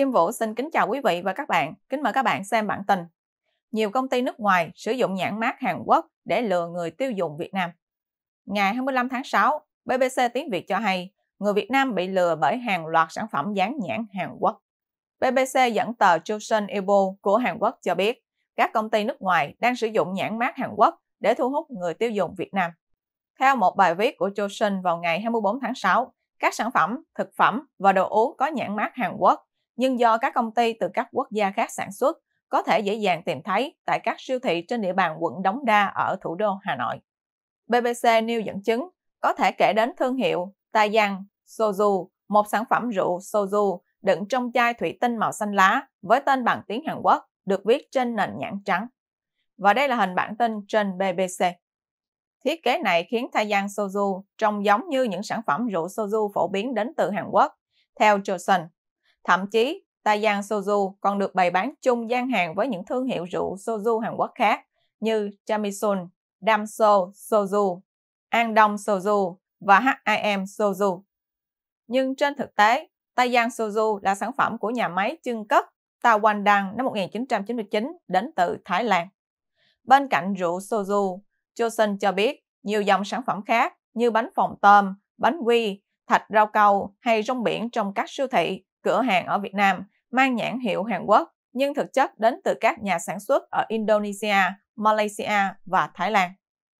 Kim Vũ xin kính chào quý vị và các bạn. Kính mời các bạn xem bản tin. Nhiều công ty nước ngoài sử dụng nhãn mát Hàn Quốc để lừa người tiêu dùng Việt Nam. Ngày 25 tháng 6, BBC Tiếng Việt cho hay người Việt Nam bị lừa bởi hàng loạt sản phẩm dán nhãn Hàn Quốc. BBC dẫn tờ Joseon Ilbo của Hàn Quốc cho biết các công ty nước ngoài đang sử dụng nhãn mát Hàn Quốc để thu hút người tiêu dùng Việt Nam. Theo một bài viết của Joseon vào ngày 24 tháng 6, các sản phẩm, thực phẩm và đồ uống có nhãn mát Hàn Quốc nhưng do các công ty từ các quốc gia khác sản xuất, có thể dễ dàng tìm thấy tại các siêu thị trên địa bàn quận Đống Đa ở thủ đô Hà Nội. BBC nêu dẫn chứng, có thể kể đến thương hiệu Taiyang Soju, một sản phẩm rượu soju đựng trong chai thủy tinh màu xanh lá với tên bằng tiếng Hàn Quốc được viết trên nền nhãn trắng. Và đây là hình bản tin trên BBC. Thiết kế này khiến Taiyang Soju trông giống như những sản phẩm rượu soju phổ biến đến từ Hàn Quốc. Theo Johnson, Thậm chí, Taiyang Soju còn được bày bán chung gian hàng với những thương hiệu rượu soju Hàn Quốc khác như Jamison, Damso Soju, Andong Soju và HIM Soju. Nhưng trên thực tế, Taiyang Soju là sản phẩm của nhà máy trưng cất Tawandang năm 1999 đến từ Thái Lan. Bên cạnh rượu soju, Johnson cho biết nhiều dòng sản phẩm khác như bánh phồng tôm, bánh quy, thạch rau câu hay rong biển trong các siêu thị cửa hàng ở Việt Nam mang nhãn hiệu Hàn Quốc nhưng thực chất đến từ các nhà sản xuất ở Indonesia, Malaysia và Thái Lan.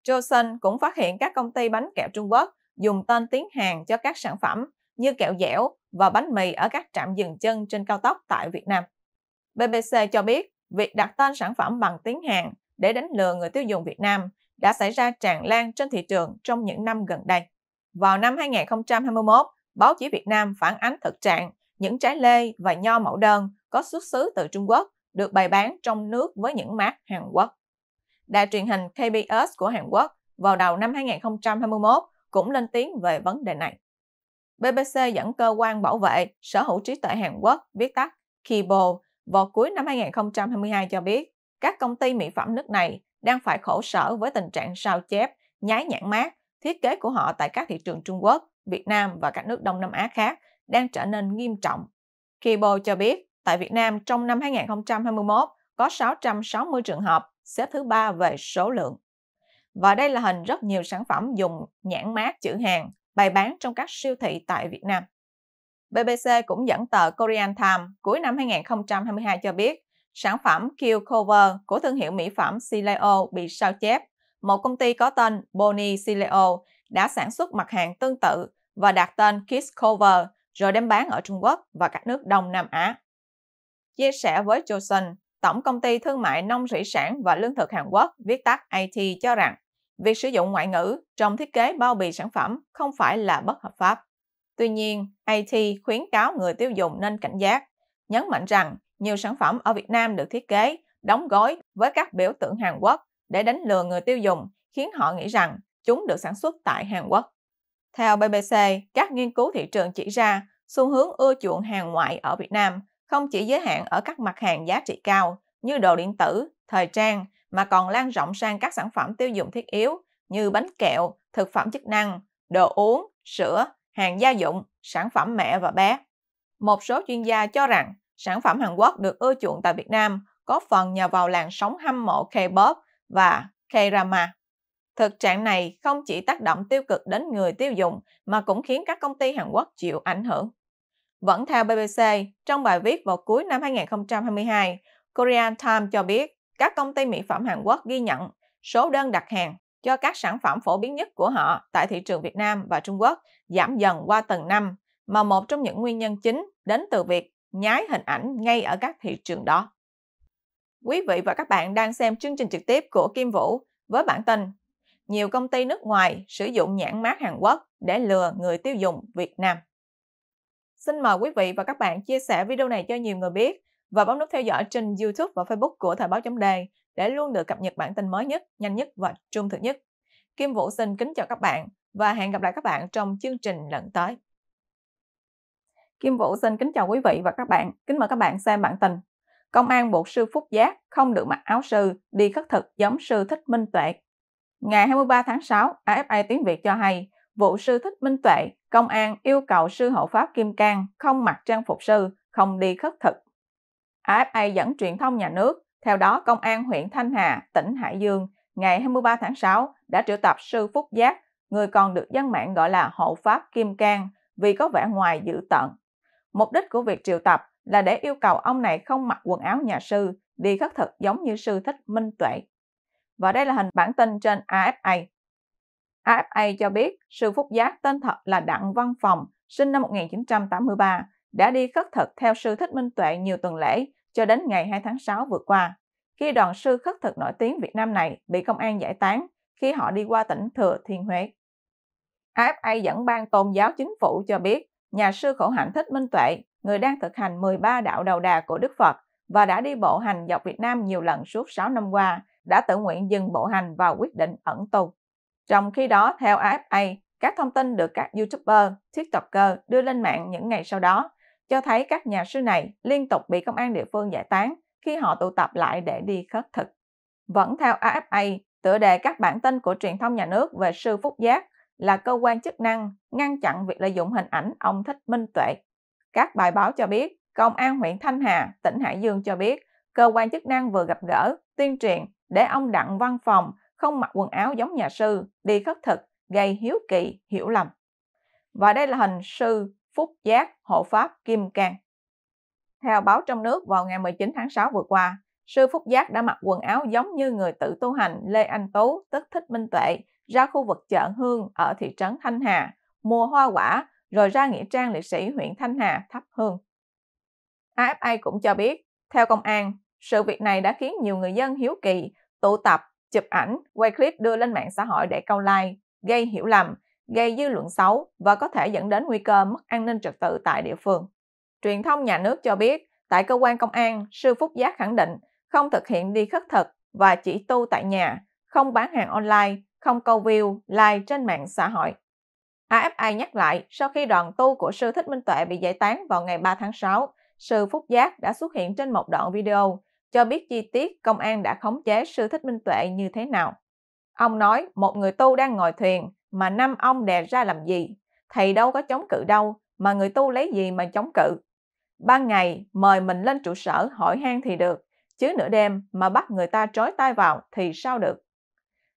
Johnson cũng phát hiện các công ty bánh kẹo Trung Quốc dùng tên tiếng Hàn cho các sản phẩm như kẹo dẻo và bánh mì ở các trạm dừng chân trên cao tốc tại Việt Nam. BBC cho biết việc đặt tên sản phẩm bằng tiếng Hàn để đánh lừa người tiêu dùng Việt Nam đã xảy ra tràn lan trên thị trường trong những năm gần đây. Vào năm 2021, báo chí Việt Nam phản ánh thực trạng những trái lê và nho mẫu đơn có xuất xứ từ Trung Quốc được bày bán trong nước với những mát Hàn Quốc. Đài truyền hình KBS của Hàn Quốc vào đầu năm 2021 cũng lên tiếng về vấn đề này. BBC dẫn cơ quan bảo vệ sở hữu trí tuệ Hàn Quốc viết tắt KIBO vào cuối năm 2022 cho biết các công ty mỹ phẩm nước này đang phải khổ sở với tình trạng sao chép, nhái nhãn mát, thiết kế của họ tại các thị trường Trung Quốc, Việt Nam và các nước Đông Nam Á khác đang trở nên nghiêm trọng. Kibo cho biết, tại Việt Nam trong năm 2021 có 660 trường hợp, xếp thứ ba về số lượng. Và đây là hình rất nhiều sản phẩm dùng nhãn mát chữ hàng bày bán trong các siêu thị tại Việt Nam. BBC cũng dẫn tờ Korean Times cuối năm 2022 cho biết sản phẩm Q Cover của thương hiệu mỹ phẩm Sileo bị sao chép. Một công ty có tên Bonnie Sileo đã sản xuất mặt hàng tương tự và đặt tên Kiss Cover rồi đem bán ở Trung Quốc và các nước Đông Nam Á. Chia sẻ với Johnson, Tổng Công ty Thương mại Nông Thủy sản và Lương thực Hàn Quốc, viết tắt AT cho rằng việc sử dụng ngoại ngữ trong thiết kế bao bì sản phẩm không phải là bất hợp pháp. Tuy nhiên, IT khuyến cáo người tiêu dùng nên cảnh giác, nhấn mạnh rằng nhiều sản phẩm ở Việt Nam được thiết kế, đóng gói với các biểu tượng Hàn Quốc để đánh lừa người tiêu dùng, khiến họ nghĩ rằng chúng được sản xuất tại Hàn Quốc. Theo BBC, các nghiên cứu thị trường chỉ ra xu hướng ưa chuộng hàng ngoại ở Việt Nam không chỉ giới hạn ở các mặt hàng giá trị cao như đồ điện tử, thời trang mà còn lan rộng sang các sản phẩm tiêu dùng thiết yếu như bánh kẹo, thực phẩm chức năng, đồ uống, sữa, hàng gia dụng, sản phẩm mẹ và bé. Một số chuyên gia cho rằng sản phẩm Hàn Quốc được ưa chuộng tại Việt Nam có phần nhờ vào làn sóng hâm mộ K-pop và K-drama. Thực trạng này không chỉ tác động tiêu cực đến người tiêu dùng mà cũng khiến các công ty Hàn Quốc chịu ảnh hưởng. Vẫn theo BBC, trong bài viết vào cuối năm 2022, Korean Times cho biết các công ty mỹ phẩm Hàn Quốc ghi nhận số đơn đặt hàng cho các sản phẩm phổ biến nhất của họ tại thị trường Việt Nam và Trung Quốc giảm dần qua từng năm, mà một trong những nguyên nhân chính đến từ việc nhái hình ảnh ngay ở các thị trường đó. Quý vị và các bạn đang xem chương trình trực tiếp của Kim Vũ với bản tin nhiều công ty nước ngoài sử dụng nhãn mát Hàn Quốc để lừa người tiêu dùng Việt Nam. Xin mời quý vị và các bạn chia sẻ video này cho nhiều người biết và bấm nút theo dõi trên YouTube và Facebook của Thời báo chấm đề để luôn được cập nhật bản tin mới nhất, nhanh nhất và trung thực nhất. Kim Vũ xin kính chào các bạn và hẹn gặp lại các bạn trong chương trình lần tới. Kim Vũ xin kính chào quý vị và các bạn. Kính mời các bạn xem bản tin. Công an buộc sư Phúc Giác không được mặc áo sư đi khất thực giống sư Thích Minh Tuệ Ngày 23 tháng 6, AFA tiếng Việt cho hay, vụ sư thích minh tuệ, công an yêu cầu sư hộ pháp Kim Cang không mặc trang phục sư, không đi khất thực. AFA dẫn truyền thông nhà nước, theo đó công an huyện Thanh Hà, tỉnh Hải Dương ngày 23 tháng 6 đã triệu tập sư Phúc Giác, người còn được dân mạng gọi là hộ pháp Kim Cang vì có vẻ ngoài dữ tợn. Mục đích của việc triệu tập là để yêu cầu ông này không mặc quần áo nhà sư, đi khất thực giống như sư thích minh tuệ. Và đây là hình bản tin trên AFA. AFA cho biết sư Phúc Giác tên thật là Đặng Văn Phòng, sinh năm 1983, đã đi khất thực theo sư Thích Minh Tuệ nhiều tuần lễ cho đến ngày 2 tháng 6 vừa qua, khi đoàn sư khất thực nổi tiếng Việt Nam này bị công an giải tán khi họ đi qua tỉnh Thừa Thiên Huế. AFA dẫn ban tôn giáo chính phủ cho biết, nhà sư khổ hạnh Thích Minh Tuệ, người đang thực hành 13 đạo đầu đà của Đức Phật và đã đi bộ hành dọc Việt Nam nhiều lần suốt 6 năm qua, đã tự nguyện dừng bộ hành vào quyết định ẩn tù. Trong khi đó, theo AFA, các thông tin được các YouTuber, TikToker đưa lên mạng những ngày sau đó cho thấy các nhà sư này liên tục bị công an địa phương giải tán khi họ tụ tập lại để đi khất thực. Vẫn theo AFA, tựa đề các bản tin của truyền thông nhà nước về sư Phúc Giác là cơ quan chức năng ngăn chặn việc lợi dụng hình ảnh ông Thích Minh Tuệ. Các bài báo cho biết, Công an huyện Thanh Hà, tỉnh Hải Dương cho biết, cơ quan chức năng vừa gặp gỡ, tuyên truyền để ông đặng văn phòng không mặc quần áo giống nhà sư, đi khất thực, gây hiếu kỳ hiểu lầm. Và đây là hình sư Phúc Giác Hộ Pháp Kim Cang. Theo báo trong nước vào ngày 19 tháng 6 vừa qua, sư Phúc Giác đã mặc quần áo giống như người tự tu hành Lê Anh Tú, tức Thích Minh Tuệ, ra khu vực chợ Hương ở thị trấn Thanh Hà, mua hoa quả, rồi ra nghĩa trang liệt sĩ huyện Thanh Hà thắp hương. AFA cũng cho biết, theo công an, sự việc này đã khiến nhiều người dân hiếu kỳ tụ tập, chụp ảnh, quay clip đưa lên mạng xã hội để câu like, gây hiểu lầm, gây dư luận xấu và có thể dẫn đến nguy cơ mất an ninh trật tự tại địa phương. Truyền thông nhà nước cho biết, tại cơ quan công an, sư Phúc Giác khẳng định không thực hiện đi khất thực và chỉ tu tại nhà, không bán hàng online, không câu view, like trên mạng xã hội. AFI nhắc lại, sau khi đoàn tu của sư Thích Minh Tuệ bị giải tán vào ngày 3 tháng 6, sư Phúc Giác đã xuất hiện trên một đoạn video cho biết chi tiết công an đã khống chế sư Thích Minh Tuệ như thế nào. Ông nói một người tu đang ngồi thuyền mà năm ông đè ra làm gì, thầy đâu có chống cự đâu mà người tu lấy gì mà chống cự. Ban ngày mời mình lên trụ sở hỏi han thì được, chứ nửa đêm mà bắt người ta trói tay vào thì sao được.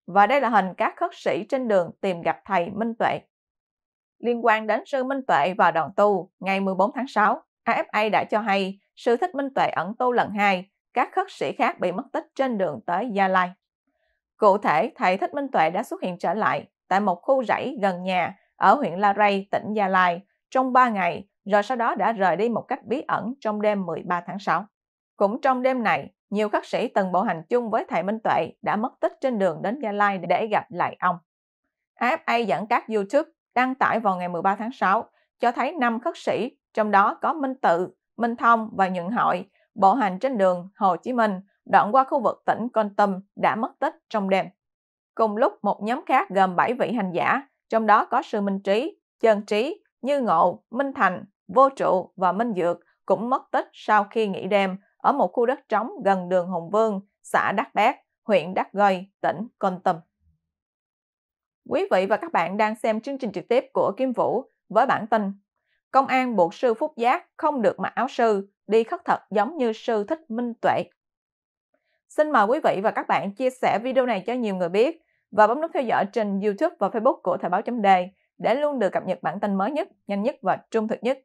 Và đây là hình các khất sĩ trên đường tìm gặp thầy Minh Tuệ. Liên quan đến sư Minh Tuệ và đoàn tu, ngày 14 tháng 6, AFA đã cho hay sư Thích Minh Tuệ ẩn tu lần 2 các khất sĩ khác bị mất tích trên đường tới Gia Lai. Cụ thể, thầy Thích Minh Tuệ đã xuất hiện trở lại tại một khu rẫy gần nhà ở huyện La ray tỉnh Gia Lai trong 3 ngày, rồi sau đó đã rời đi một cách bí ẩn trong đêm 13 tháng 6. Cũng trong đêm này, nhiều khắc sĩ từng bộ hành chung với thầy Minh Tuệ đã mất tích trên đường đến Gia Lai để gặp lại ông. AFA dẫn các YouTube đăng tải vào ngày 13 tháng 6 cho thấy năm khất sĩ, trong đó có Minh Tự, Minh Thông và Nhuận Hội bộ hành trên đường Hồ Chí Minh đoạn qua khu vực tỉnh Con Tâm đã mất tích trong đêm. Cùng lúc một nhóm khác gồm 7 vị hành giả, trong đó có Sư Minh Trí, Trơn Trí, Như Ngộ, Minh Thành, Vô Trụ và Minh Dược cũng mất tích sau khi nghỉ đêm ở một khu đất trống gần đường Hồng Vương, xã Đắc Bác, huyện Đắc Gơi, tỉnh Con Tâm. Quý vị và các bạn đang xem chương trình trực tiếp của Kim Vũ với bản tin Công an buộc sư Phúc Giác không được mặc áo sư đi khất thật giống như sư thích minh tuệ. Xin mời quý vị và các bạn chia sẻ video này cho nhiều người biết và bấm nút theo dõi trên YouTube và Facebook của Thời báo chấm đề để luôn được cập nhật bản tin mới nhất, nhanh nhất và trung thực nhất.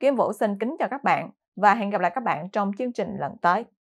Kim Vũ xin kính chào các bạn và hẹn gặp lại các bạn trong chương trình lần tới.